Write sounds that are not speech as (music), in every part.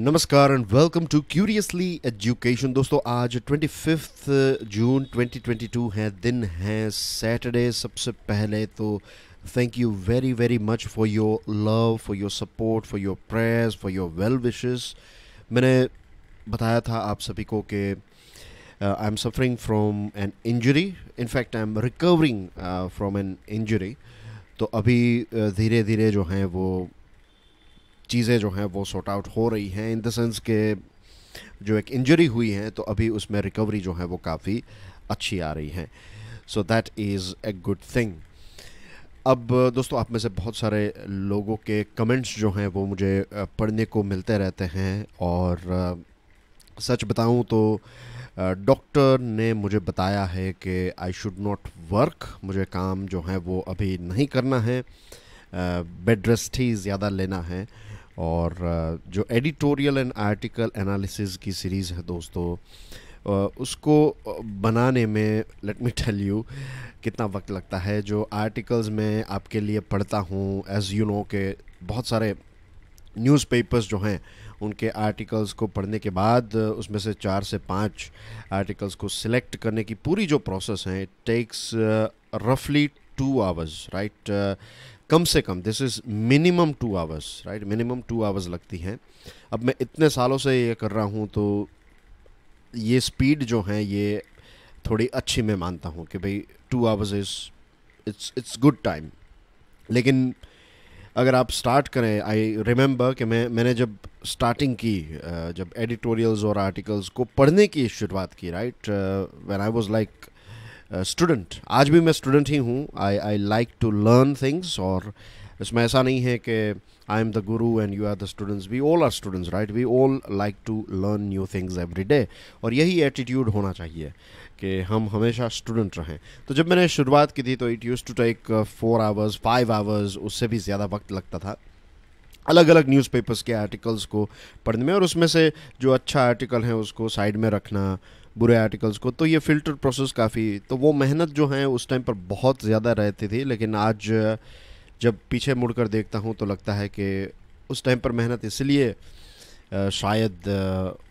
नमस्कार and welcome to curiously education दोस्तों आज 25 जून 2022 है दिन है सैटरडे सबसे पहले तो thank you very very much for your love for your support for your prayers for your well wishes मैंने बताया था आप सभी को कि I am suffering from an injury in fact I am recovering from an injury तो अभी uh, धीरे धीरे जो हैं वो चीज़ें जो हैं वो सॉर्ट आउट हो रही हैं इन द सेंस के जो एक इंजरी हुई है तो अभी उसमें रिकवरी जो है वो काफ़ी अच्छी आ रही है so that is a good thing अब दोस्तों आप में से बहुत सारे लोगों के कमेंट्स जो हैं वो मुझे पढ़ने को मिलते रहते हैं और सच बताऊं तो डॉक्टर ने मुझे बताया है कि आई शुड नॉट वर्क मुझे काम जो है वो अभी नहीं करना है बेड रेस्ट ही ज़्यादा लेना है और जो एडिटोरियल एंड आर्टिकल एनालिसिस की सीरीज़ है दोस्तों उसको बनाने में लेट मी टेल यू कितना वक्त लगता है जो आर्टिकल्स मैं आपके लिए पढ़ता हूँ एज़ यू नो के बहुत सारे न्यूज़पेपर्स जो हैं उनके आर्टिकल्स को पढ़ने के बाद उसमें से चार से पाँच आर्टिकल्स को सिलेक्ट करने की पूरी जो प्रोसेस है इट टेक्स रफली टू आवर्स राइट कम से कम this is minimum two hours right minimum two hours लगती हैं अब मैं इतने सालों से ये कर रहा हूँ तो ये स्पीड जो है ये थोड़ी अच्छी मैं मानता हूँ कि भाई two hours is it's it's good time लेकिन अगर आप स्टार्ट करें आई रिमेंबर कि मैं मैंने जब स्टार्टिंग की जब एडिटोरियल्स और आर्टिकल्स को पढ़ने की शुरुआत की right when I was like student uh, आज भी मैं स्टूडेंट ही हूँ I I like to learn things और इसमें ऐसा नहीं है कि I am the guru and you are the students we all are students right we all like to learn new things every day और यही एटीट्यूड होना चाहिए कि हम हमेशा स्टूडेंट रहें तो जब मैंने शुरुआत की थी तो it use to take four hours five hours उससे भी ज़्यादा वक्त लगता था अलग अलग न्यूज़पेपर्स के आर्टिकल्स को पढ़ने में और उसमें से जो अच्छा आर्टिकल है उसको साइड में रखना बुरे आर्टिकल्स को तो ये फ़िल्टर प्रोसेस काफ़ी तो वो मेहनत जो है उस टाइम पर बहुत ज़्यादा रहती थी लेकिन आज जब पीछे मुड़ कर देखता हूँ तो लगता है कि उस टाइम पर मेहनत इसलिए शायद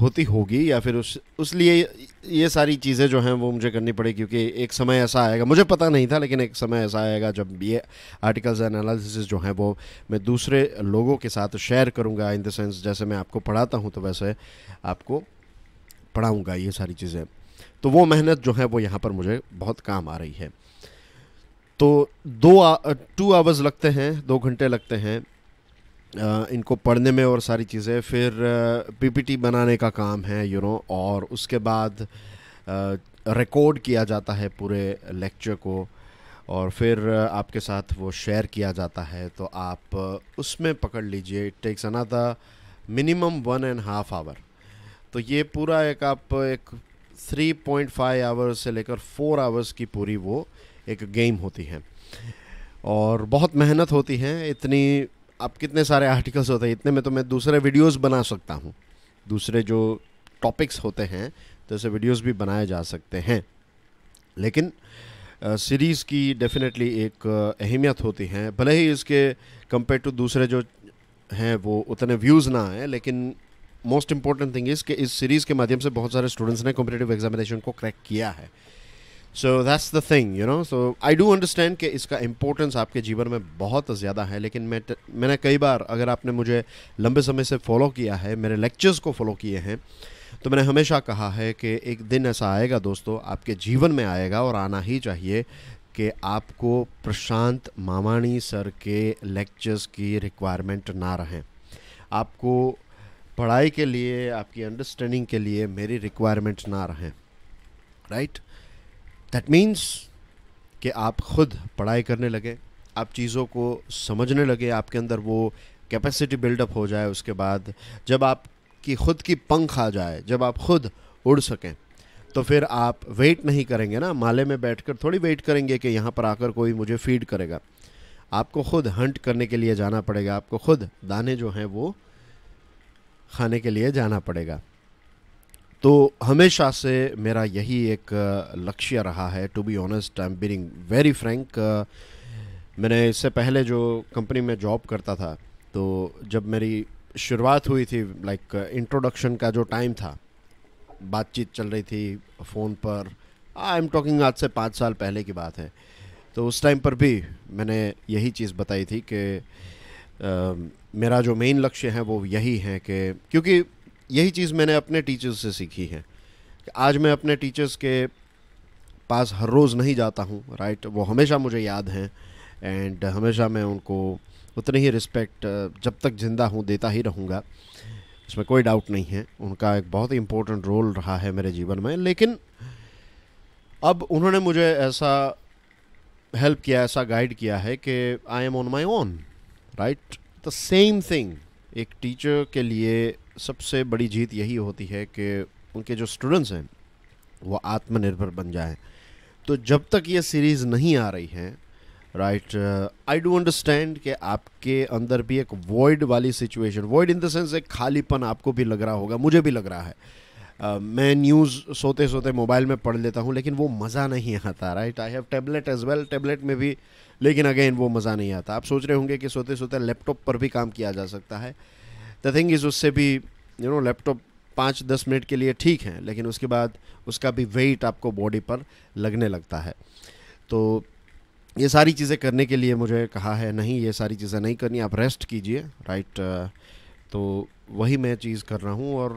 होती होगी या फिर उस उस लिए ये सारी चीज़ें जो हैं वो मुझे करनी पड़ी क्योंकि एक समय ऐसा आएगा मुझे पता नहीं था लेकिन एक समय ऐसा आएगा जब ये आर्टिकल्स एनालिसिस जो हैं वो मैं दूसरे लोगों के साथ शेयर करूँगा इन द सेंस जैसे मैं आपको पढ़ाता हूँ तो वैसे आपको पढ़ाऊँगा ये सारी चीज़ें तो वो मेहनत जो है वो यहाँ पर मुझे बहुत काम आ रही है तो दो टू आवर्स लगते हैं दो घंटे लगते हैं इनको पढ़ने में और सारी चीज़ें फिर पीपीटी बनाने का काम है यू नो और उसके बाद रिकॉर्ड किया जाता है पूरे लेक्चर को और फिर आपके साथ वो शेयर किया जाता है तो आप उसमें पकड़ लीजिए it takes another minimum one and half hour तो ये पूरा एक आप एक थ्री पॉइंट फाइव आवर्स से लेकर फोर आवर्स की पूरी वो एक गेम होती है और बहुत मेहनत होती है इतनी आप कितने सारे आर्टिकल्स होते हैं इतने में तो मैं दूसरे वीडियोस बना सकता हूँ दूसरे जो टॉपिक्स होते हैं तो ऐसे वीडियोस भी बनाए जा सकते हैं लेकिन सीरीज़ की डेफिनेटली एक अहमियत होती है भले ही इसके कंपेयर टू दूसरे जो हैं वो उतने व्यूज़ ना आए लेकिन मोस्ट इंपॉर्टेंट थिंग इज़ कि इस सीरीज़ के माध्यम से बहुत सारे स्टूडेंट्स ने कॉम्पिटेटिव एग्जामिनेशन को क्रैक किया है so that's the thing you know so I do understand कि इसका इंपॉर्टेंस आपके जीवन में बहुत ज़्यादा है लेकिन मैं मैंने कई बार अगर आपने मुझे लंबे समय से फॉलो किया है मेरे लेक्चर्स को फॉलो किए हैं तो मैंने हमेशा कहा है कि एक दिन ऐसा आएगा दोस्तों आपके जीवन में आएगा और आना ही चाहिए कि आपको प्रशांत मामाणी सर के लेक्चर्स की रिक्वायरमेंट ना रहें आपको पढ़ाई के लिए आपकी अंडरस्टैंडिंग के लिए मेरी रिक्वायरमेंट्स ना रहें राइट दैट मीन्स कि आप खुद पढ़ाई करने लगे आप चीज़ों को समझने लगे आपके अंदर वो कैपेसिटी बिल्डअप हो जाए उसके बाद जब आपकी खुद की पंख आ जाए जब आप खुद उड़ सकें तो फिर आप वेट नहीं करेंगे ना माले में बैठकर थोड़ी वेट करेंगे कि यहाँ पर आकर कोई मुझे फीड करेगा आपको खुद हंट करने के लिए जाना पड़ेगा आपको खुद दाने जो हैं वो खाने के लिए जाना पड़ेगा तो हमेशा से मेरा यही एक लक्ष्य रहा है to be honest I am being very frank मैंने इससे पहले जो कंपनी में जॉब करता था तो जब मेरी शुरुआत हुई थी लाइक इंट्रोडक्शन का जो टाइम था बातचीत चल रही थी फ़ोन पर आई एम टॉकिंग आज से पाँच साल पहले की बात है तो उस टाइम पर भी मैंने यही चीज़ बताई थी कि मेरा जो मेन लक्ष्य है वो यही है कि क्योंकि यही चीज़ मैंने अपने टीचर्स से सीखी है कि आज मैं अपने टीचर्स के पास हर रोज़ नहीं जाता हूँ राइट वो हमेशा मुझे याद हैं एंड हमेशा मैं उनको उतनी ही रिस्पेक्ट जब तक ज़िंदा हूँ देता ही रहूँगा इसमें कोई डाउट नहीं है उनका एक बहुत ही इम्पोर्टेंट रोल रहा है मेरे जीवन में लेकिन अब उन्होंने मुझे ऐसा हेल्प किया ऐसा गाइड किया है कि I am on my own right the same thing एक टीचर के लिए सबसे बड़ी जीत यही होती है कि उनके जो स्टूडेंट्स हैं वो आत्मनिर्भर बन जाए तो जब तक ये सीरीज़ नहीं आ रही है राइट आई डू अंडरस्टैंड कि आपके अंदर भी एक वॉइड वाली situation void in the sense एक खालीपन आपको भी लग रहा होगा मुझे भी लग रहा है मैं न्यूज़ सोते सोते मोबाइल में पढ़ लेता हूँ लेकिन वो मज़ा नहीं आता right I have tablet as well tablet में भी लेकिन अगेन वो मज़ा नहीं आता आप सोच रहे होंगे कि सोते सोते लैपटॉप पर भी काम किया जा सकता है द थिंग इज़ उससे भी यू नो लैपटॉप पाँच दस मिनट के लिए ठीक है लेकिन उसके बाद उसका भी वेट आपको बॉडी पर लगने लगता है तो ये सारी चीज़ें करने के लिए मुझे कहा है नहीं ये सारी चीज़ें नहीं करनी आप रेस्ट कीजिए राइट right? तो वही मैं चीज़ कर रहा हूँ और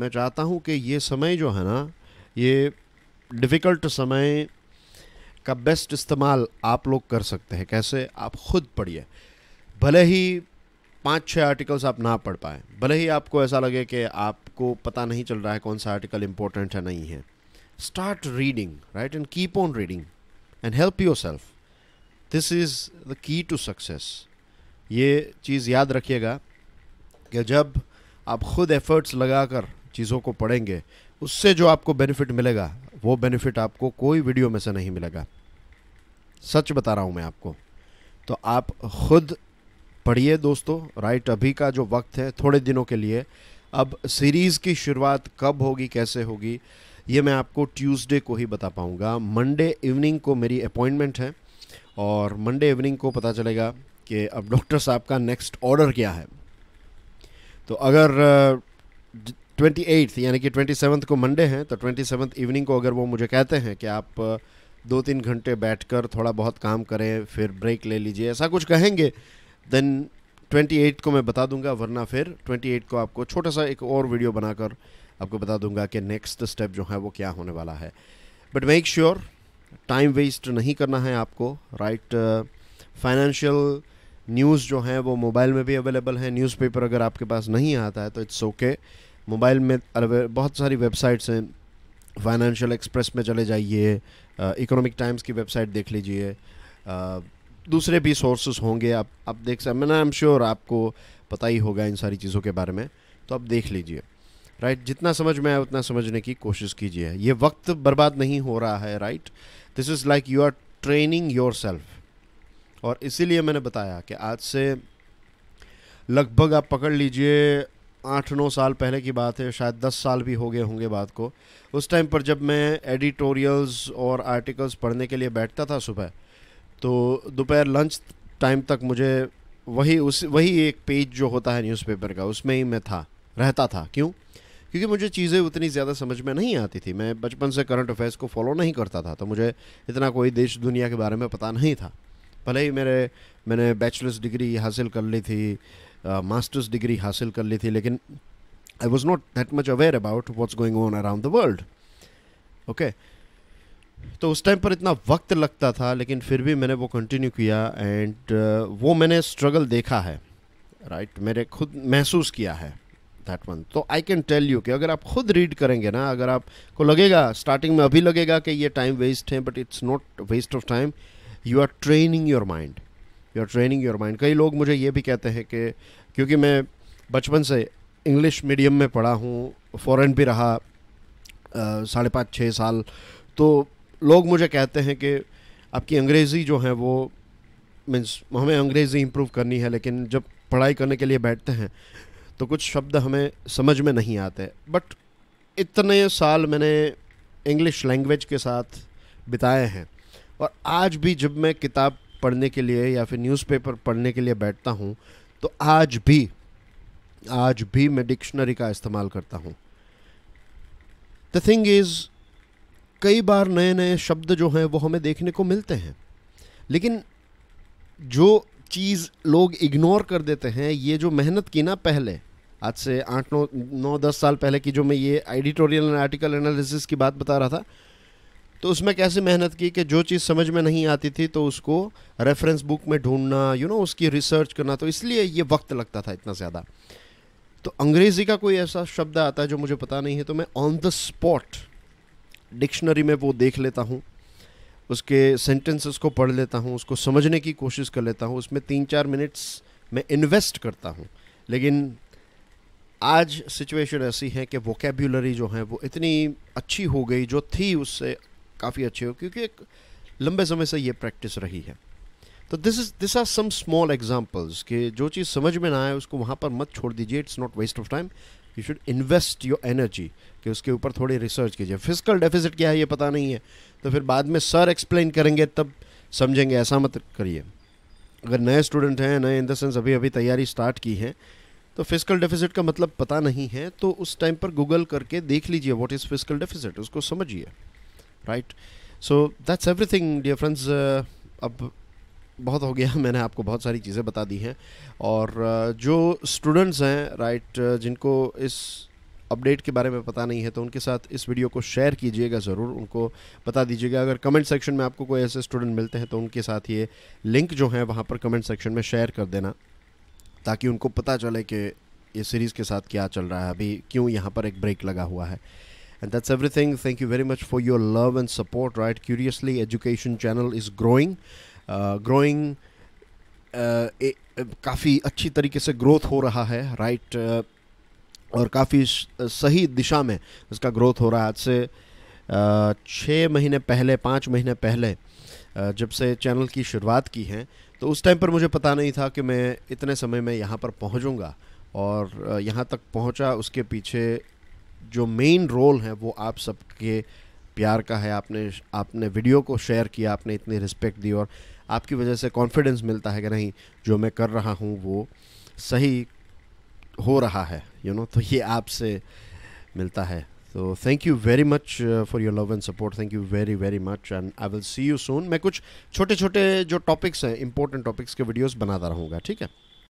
मैं चाहता हूँ कि ये समय जो है ना ये डिफ़िकल्ट समय का बेस्ट इस्तेमाल आप लोग कर सकते हैं कैसे आप ख़ुद पढ़िए भले ही पाँच छः आर्टिकल्स आप ना पढ़ पाए भले ही आपको ऐसा लगे कि आपको पता नहीं चल रहा है कौन सा आर्टिकल इम्पोर्टेंट है नहीं है start reading right and keep on reading and help yourself this is the key to success ये चीज़ याद रखिएगा कि जब आप खुद एफर्ट्स लगाकर चीज़ों को पढ़ेंगे उससे जो आपको बेनिफिट मिलेगा वो बेनिफिट आपको कोई वीडियो में से नहीं मिलेगा सच बता रहा हूँ मैं आपको तो आप खुद पढ़िए दोस्तों राइट अभी का जो वक्त है थोड़े दिनों के लिए अब सीरीज़ की शुरुआत कब होगी कैसे होगी ये मैं आपको ट्यूसडे को ही बता पाऊँगा मंडे इवनिंग को मेरी अपॉइंटमेंट है और मंडे इवनिंग को पता चलेगा कि अब डॉक्टर साहब का नेक्स्ट ऑर्डर क्या है तो अगर ट्वेंटी एट्थ यानी कि ट्वेंटी सेवन्थ को मंडे हैं तो ट्वेंटी सेवन्थ इवनिंग को अगर वो मुझे कहते हैं कि आप दो तीन घंटे बैठकर थोड़ा बहुत काम करें फिर ब्रेक ले लीजिए ऐसा कुछ कहेंगे देन ट्वेंटी एट को मैं बता दूंगा वरना फिर ट्वेंटी एट को आपको छोटा सा एक और वीडियो बनाकर आपको बता दूंगा कि नेक्स्ट स्टेप जो है वो क्या होने वाला है but make sure time waste नहीं करना है आपको राइट फाइनेंशियल न्यूज़ जो हैं वो मोबाइल में भी अवेलेबल हैं न्यूज़पेपर अगर आपके पास नहीं आता है तो इट्स ओके मोबाइल में बहुत सारी वेबसाइट्स हैं फाइनेंशियल एक्सप्रेस में चले जाइए इकोनॉमिक टाइम्स की वेबसाइट देख लीजिए दूसरे भी सोर्सेज होंगे आप आप देख सकते मैंने आई एम श्योर आपको पता ही होगा इन सारी चीज़ों के बारे में तो आप देख लीजिए राइट जितना समझ में आए उतना समझने की कोशिश कीजिए ये वक्त बर्बाद नहीं हो रहा है right this is like you are training yourself और इसीलिए मैंने बताया कि आज से लगभग आप पकड़ लीजिए आठ नौ साल पहले की बात है शायद दस साल भी हो गए होंगे बात को उस टाइम पर जब मैं एडिटोरियल्स और आर्टिकल्स पढ़ने के लिए बैठता था सुबह तो दोपहर लंच टाइम तक मुझे वही उस वही एक पेज जो होता है न्यूज़पेपर का उसमें ही मैं था रहता था क्यों क्योंकि मुझे चीज़ें उतनी ज़्यादा समझ में नहीं आती थी मैं बचपन से करंट अफेयर्स को फॉलो नहीं करता था तो मुझे इतना कोई देश दुनिया के बारे में पता नहीं था भले ही मेरे मैंने बैचलर्स डिग्री हासिल कर ली थी मास्टर्स uh, डिग्री हासिल कर ली थी लेकिन I was not that much aware about what's going on around the world okay तो उस टाइम पर इतना वक्त लगता था लेकिन फिर भी मैंने वो कंटिन्यू किया एंड uh, वो मैंने स्ट्रगल देखा है राइट right? मैंने खुद महसूस किया है दैट वन तो आई कैन टेल यू कि अगर आप खुद रीड करेंगे ना अगर आपको लगेगा स्टार्टिंग में अभी लगेगा कि ये टाइम वेस्ट है but it's not waste of time you are training your mind you are training your mind कई लोग मुझे ये भी कहते हैं कि क्योंकि मैं बचपन से इंग्लिश मीडियम में पढ़ा हूँ फॉरेन भी रहा साढ़े पाँच छः साल तो लोग मुझे कहते हैं कि आपकी अंग्रेज़ी जो है वो मीन्स हमें अंग्रेज़ी इम्प्रूव करनी है लेकिन जब पढ़ाई करने के लिए बैठते हैं तो कुछ शब्द हमें समझ में नहीं आते बट इतने साल मैंने इंग्लिश लैंग्वेज के साथ बिताए हैं और आज भी जब मैं किताब पढ़ने के लिए या फिर न्यूज़पेपर पढ़ने के लिए बैठता हूँ तो आज भी आज भी मैं डिक्शनरी का इस्तेमाल करता हूँ द थिंग इज़ कई बार नए नए शब्द जो हैं वो हमें देखने को मिलते हैं लेकिन जो चीज़ लोग इग्नोर कर देते हैं ये जो मेहनत की ना पहले आज से आठ नौ नौ दस साल पहले की जो मैं ये एडिटोरियल एंड आर्टिकल एनालिसिस की बात बता रहा था तो उसमें कैसे मेहनत की कि जो चीज़ समझ में नहीं आती थी तो उसको रेफरेंस बुक में ढूंढना यू नो उसकी रिसर्च करना तो इसलिए ये वक्त लगता था इतना ज़्यादा तो अंग्रेज़ी का कोई ऐसा शब्द आता है जो मुझे पता नहीं है तो मैं ऑन द स्पॉट डिक्शनरी में वो देख लेता हूँ उसके सेंटेंसेस को पढ़ लेता हूँ उसको समझने की कोशिश कर लेता हूँ उसमें तीन चार मिनट्स में इन्वेस्ट करता हूँ लेकिन आज सिचुएशन ऐसी है कि वोकेबुलरी जो है वो इतनी अच्छी हो गई जो थी उससे काफ़ी अच्छे हो क्योंकि एक लंबे समय से ये प्रैक्टिस रही है तो this is this are some small examples कि जो चीज़ समझ में ना आए उसको वहाँ पर मत छोड़ दीजिए it's not waste of time you should invest your energy कि उसके ऊपर थोड़ी रिसर्च कीजिए फिजिकल डेफिसिट क्या है ये पता नहीं है तो फिर बाद में सर एक्सप्लेन करेंगे तब समझेंगे ऐसा मत करिए अगर नए स्टूडेंट हैं नए इन देंस अभी अभी तैयारी स्टार्ट की है तो फिजिकल डेफिसिट का मतलब पता नहीं है तो उस टाइम पर गूगल करके देख लीजिए व्हाट इज़ फिजिकल डेफिसिट उसको समझिए right so that's everything dear friends अब बहुत हो गया (laughs) मैंने आपको बहुत सारी चीज़ें बता दी हैं और uh, जो स्टूडेंट्स हैं राइट uh, जिनको इस अपडेट के बारे में पता नहीं है तो उनके साथ इस वीडियो को शेयर कीजिएगा ज़रूर उनको बता दीजिएगा अगर कमेंट सेक्शन में आपको कोई ऐसे स्टूडेंट मिलते हैं तो उनके साथ ये लिंक जो है वहाँ पर कमेंट सेक्शन में शेयर कर देना ताकि उनको पता चले कि ये सीरीज़ के साथ क्या चल रहा है अभी क्यों यहाँ पर एक ब्रेक लगा हुआ है And that's everything. Thank you very much for your love and support, right? Curiously, Education Channel is growing. Growing uh, uh, eh, eh, काफ़ी अच्छी तरीके से ग्रोथ हो रहा है राइट uh, और काफ़ी सही दिशा में इसका ग्रोथ हो रहा है आज से छः महीने पहले पाँच महीने पहले जब से चैनल की शुरुआत की है तो उस टाइम पर मुझे पता नहीं था कि मैं इतने समय में यहाँ पर पहुँचूँगा और यहाँ तक पहुँचा उसके पीछे जो मेन रोल है वो आप सबके प्यार का है आपने आपने वीडियो को शेयर किया आपने इतनी रिस्पेक्ट दी और आपकी वजह से कॉन्फिडेंस मिलता है कि नहीं जो मैं कर रहा हूँ वो सही हो रहा है यू you नो know, तो ये आपसे मिलता है तो thank you very much for your love and support thank you very very much and I will see you soon मैं कुछ छोटे छोटे जो टॉपिक्स हैं इंपॉर्टेंट टॉपिक्स के वीडियोस बनाता रहूँगा ठीक है